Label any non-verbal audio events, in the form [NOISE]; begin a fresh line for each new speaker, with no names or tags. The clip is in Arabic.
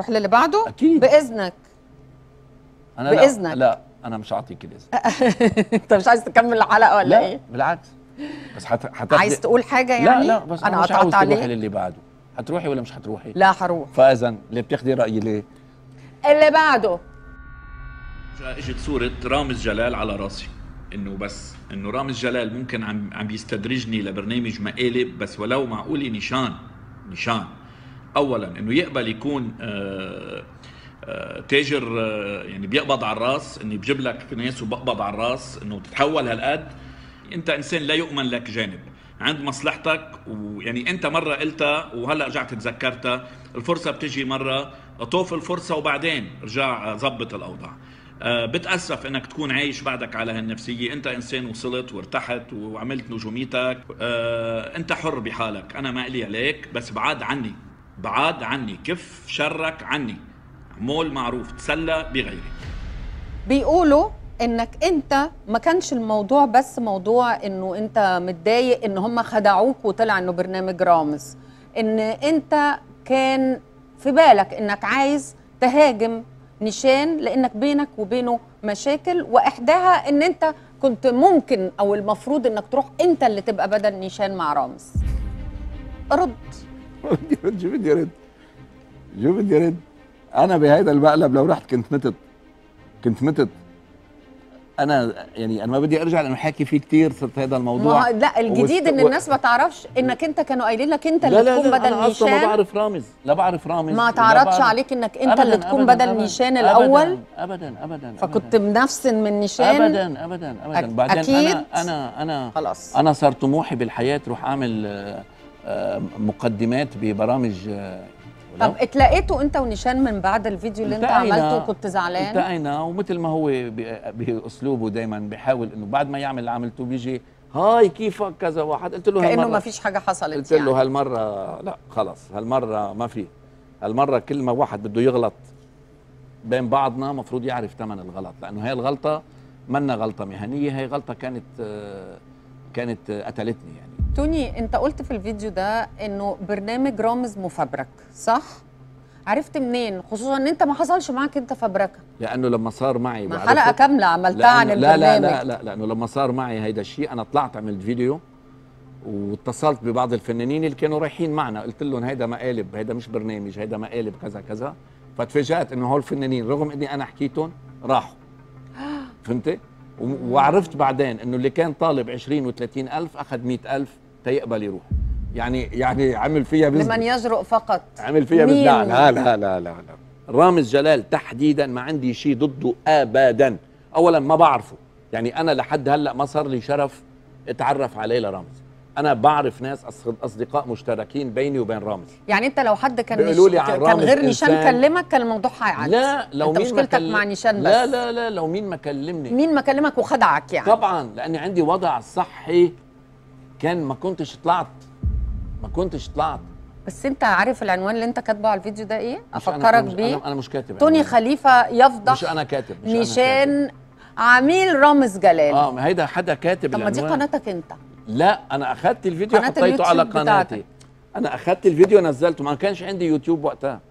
نروح للي بعده اكيد باذنك
انا باذنك لا, لا انا مش هعطيك الاذن [LAUGHS]
انت مش عايز تكمل الحلقه ولا لا ايه
بالعكس بس حت... حت... عايز تقول حاجه يعني لا لا بس انا مش عاوز عليه. تروحي للي بعده هتروحي ولا مش هتروحي لا هروح فاذا اللي بتاخدي رايي ليه
اللي بعده
اجت صوره رامز جلال على راسي انه بس انه رامز جلال ممكن عم عم بيستدرجني لبرنامج مقالب بس ولو معقول نشان نشان اولا انه يقبل يكون آه، آه، تاجر آه، يعني بيقبض على الراس انه بجيب لك ناس وبقبض على الراس انه تتحول هالقد انت انسان لا يؤمن لك جانب عند مصلحتك ويعني انت مره قلتها وهلا رجعت تذكرتها الفرصه بتجي مره طوف الفرصه وبعدين رجع ظبط الاوضاع بتأسف انك تكون عايش بعدك على هالنفسية انت انسان وصلت وارتحت وعملت نجوميتك انت حر بحالك انا ما لي عليك بس بعاد عني بعاد عني كف شرك عني مول معروف تسلى بغيري
بيقولوا انك انت ما كانش الموضوع بس موضوع انه انت متضايق ان هم خدعوك وطلع انه برنامج رامز ان انت كان في بالك انك عايز تهاجم نيشان لانك بينك وبينه مشاكل واحداها ان انت كنت ممكن او المفروض انك تروح انت اللي تبقى بدل نيشان مع رامز
رد جوفيد يرد جوفيد يرد انا بهذا المقلب لو رحت كنت متت كنت متت انا يعني انا ما بدي ارجع لانه حاكي فيه كثير صرت هذا الموضوع ما لا الجديد ان الناس
ما تعرفش انك انت كانوا قايلين لك انت اللي تكون بدل نيشان لا لا انا ما بعرف
رامز لا بعرف رامز ما تعرضش عليك انك انت اللي تكون بدل نيشان الاول ابدا ابدا فكنت بنفس من نيشان ابدا ابدا ابدا بعدين أكيد انا انا انا خلاص انا صار طموحي بالحياه روح اعمل مقدمات ببرامج آه، طب اتلاقيتوا انت ونيشان
من بعد الفيديو اللي انت عملته كنت زعلان
التقينا ومثل ما هو باسلوبه دايما بيحاول انه بعد ما يعمل اللي عملته بيجي هاي كيفك كذا واحد قلت له كأنه هالمره كانه ما فيش حاجه حصلت قلت يعني. له هالمره لا خلص هالمره ما في هالمره كل ما واحد بده يغلط بين بعضنا مفروض يعرف ثمن الغلط لانه هي الغلطه منا غلطه مهنيه هي غلطه كانت آه كانت قتلتني يعني
توني انت قلت في الفيديو ده انه برنامج رامز مفبرك صح عرفت منين خصوصا ان انت ما حصلش معاك انت فبركه
لانه لما صار معي ما حلقه كامله عملتها عن البرنامج لا لا لا لا لانه لما صار معي هيدا الشيء انا طلعت عملت فيديو واتصلت ببعض الفنانين اللي كانوا رايحين معنا قلت لهم هيدا مقالب هيدا مش برنامج هيدا مقالب كذا كذا فتفاجات انه هول الفنانين رغم اني انا حكيتهم راحوا [GASPS] فهمتي وعرفت بعدين انه اللي كان طالب 20 و30 الف اخذ 100 الف تيقبل يروح يعني يعني عمل فيها بزنس لمن
يجرؤ فقط عمل فيها بزنس لا لا لا
لا لا رامز جلال تحديدا ما عندي شيء ضده ابدا اولا ما بعرفه يعني انا لحد هلا ما صار لي شرف اتعرف عليه لرامز انا بعرف ناس اصدقاء مشتركين بيني وبين رامز
يعني انت لو حد كان بيقولوا لي عن كان غير نيشان كلمك كان الموضوع هيعدي لا لو انت مين مشكلتك مكلم... مع نيشان بس لا لا
لا لو مين ما كلمني مين ما كلمك وخدعك يعني طبعا لاني عندي وضع صحي كان ما كنتش طلعت ما كنتش طلعت
بس انت عارف العنوان اللي انت كاتبه على الفيديو ده ايه؟ افكرك بيه
انا مش كاتب توني يعني.
خليفه يفضح مش انا كاتب مش نيشان أنا كاتب. عميل رامز جلال اه
ما هيدا حدا كاتب طب ما دي قناتك انت لا انا اخذت الفيديو حطيته على قناتي بتاعتك. انا اخذت الفيديو نزلته ما كانش عندي يوتيوب وقتها